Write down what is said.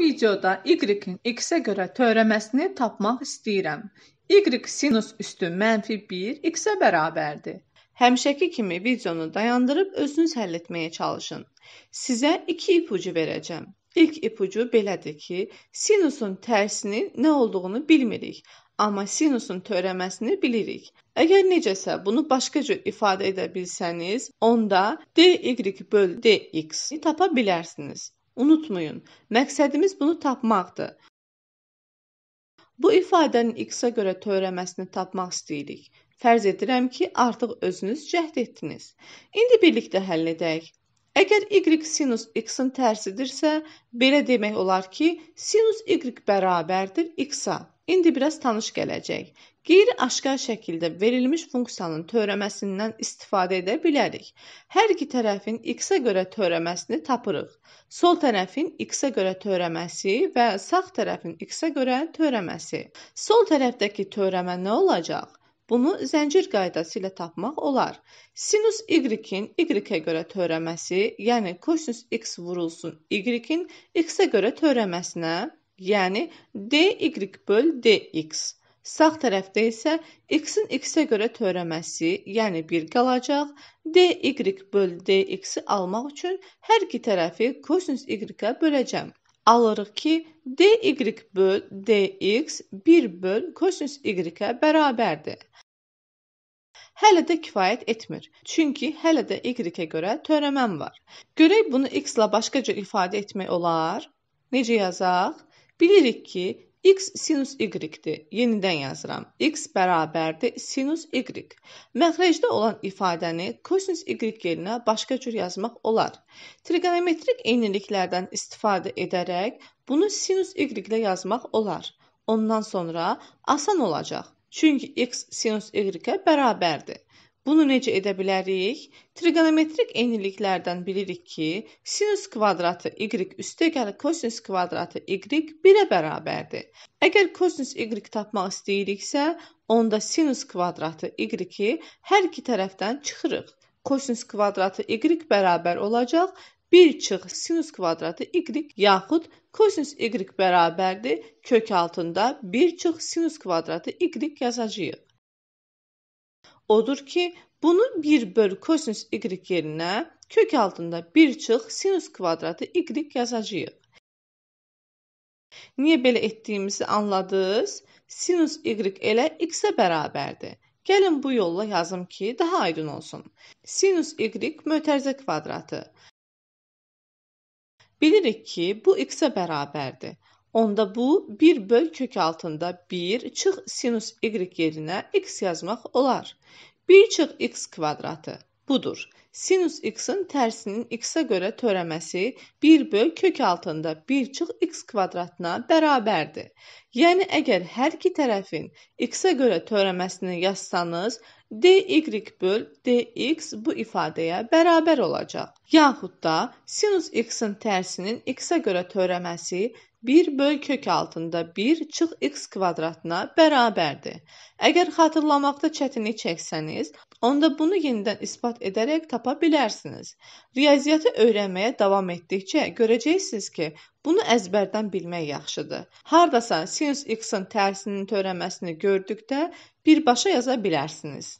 videoda y-in x-ə görə törəməsini tapmaq istəyirəm. y sinus üstü -1 x-ə bərabərdir. Həmişəki kimi videonu dayandırıb özünüz həll etməyə çalışın. Sizə 2 ipucu verəcəm. İlk ipucu belədir ki, sinusun tərsinin nə olduğunu bilmirik, amma sinusun törəməsini bilirik. Əgər necəsə bunu başqa cür ifadə edə bilsəniz, onda dy böl dx-i tapa bilərsiniz. Unutmayın, məqsədimiz bunu tapmaqdır. Bu ifadənin x-ə görə törəməsini tapmaq istəyirik. Fərz edirəm ki, artıq özünüz cəhd etdiniz. İndi birlikdə həll edək. Əgər y sinus x-in tərsidirsə, belə demək olar ki, sinus y bərabərdir x-a. İndi biraz tanış gələcək. Qeyri-aşkar şəkildə verilmiş funksiyanın törəməsindən istifadə edə bilərik. Hər iki tərəfin x-ə görə törəməsini tapırıq. Sol tərəfin x-ə görə törəməsi və sağ tərəfin x-ə görə törəməsi. Sol tərəfdəki törəmə nə olacaq? Bunu zəncir qaydası ilə tapmaq olar. Sinus y-in y-ə görə törəməsi, yəni kosinus x vurulsun y-in x-ə görə törəməsinə, yəni dy böl dx Sağ tərəfdə isə x-in x-ə görə törəməsi, yəni 1 qalacaq. dy böl dx-i almaq üçün hər iki tərəfi kosinus y-ə böləcəm. Alırıq ki, dy böl dx 1 böl kosinus y-ə bərabərdir. Hələ də kifayət etmir. Çünki hələ də y-ə görə törəməm var. Görək bunu x-la başqa cür ifadə etmək olar? Necə yazaq? Bilirik ki, x sinus y-dir. Yenidən yazıram. x bərabərdir sinus y. Məxrəcdə olan ifadəni kosinus y yerinə başqa cür yazmaq olar. Trigonometrik eyniliklərdən istifadə edərək bunu sinus y ilə yazmaq olar. Ondan sonra asan olacaq. Çünki x sinus y-ə bərabərdir. Bunu necə edə bilərik? Trigonometrik eyniliklərdən bilirik ki, sinus kvadratı y üstəgəl kosinus kvadratı y birə bərabərdir. Əgər kosinus y tapmaq istəyiriksə, onda sinus kvadratı y-i hər iki tərəfdən çıxırıq. Kosinus kvadratı y bərabər olacaq 1 çıx sinus kvadratı y yaxud kosinus y bərabərdir kök altında 1 çıx sinus kvadratı y yazacağıq odur ki, bunu 1 böl kosinüs y yerinə kök altında 1 çıx sinüs kvadratı y yazacağıq. Niyə belə etdiyimizi anladınız? Sinus y elə x-ə bərabərdir. Gəlin bu yolla yazım ki, daha aydın olsun. Sinus y mötərizə kvadratı. Bilirik ki, bu x-ə bərabərdir. Onda bu 1 böl kök altında 1 çıx sinus y yerinə x yazmaq olar. 1 çıx x kvadratı budur. Sinus x-in tərsinin x-ə görə törəməsi 1 böl kök altında 1 çıx x kvadratına bərabərdir. Yəni əgər hər iki tərəfin x-ə görə törəməsini yazsanız, dy böl dx bu ifadəyə bərabər olacaq. Yaxud da sinus x-in tərsinin x-ə görə törəməsi 1 böl kök altında 1 çıx x kvadratına bərabərdir. Əgər xatırlamaqda çətinlik çəksəniz, onda bunu yenidən isbat edərək tapa bilərsiniz. Riyaziyyatı öyrənməyə davam etdikcə görəcəksiniz ki, bunu əzbərdən bilmək yaxşıdır. Hardasa sinus x-in tərsinin törəməsini gördükdə birbaşa yaza bilərsiniz.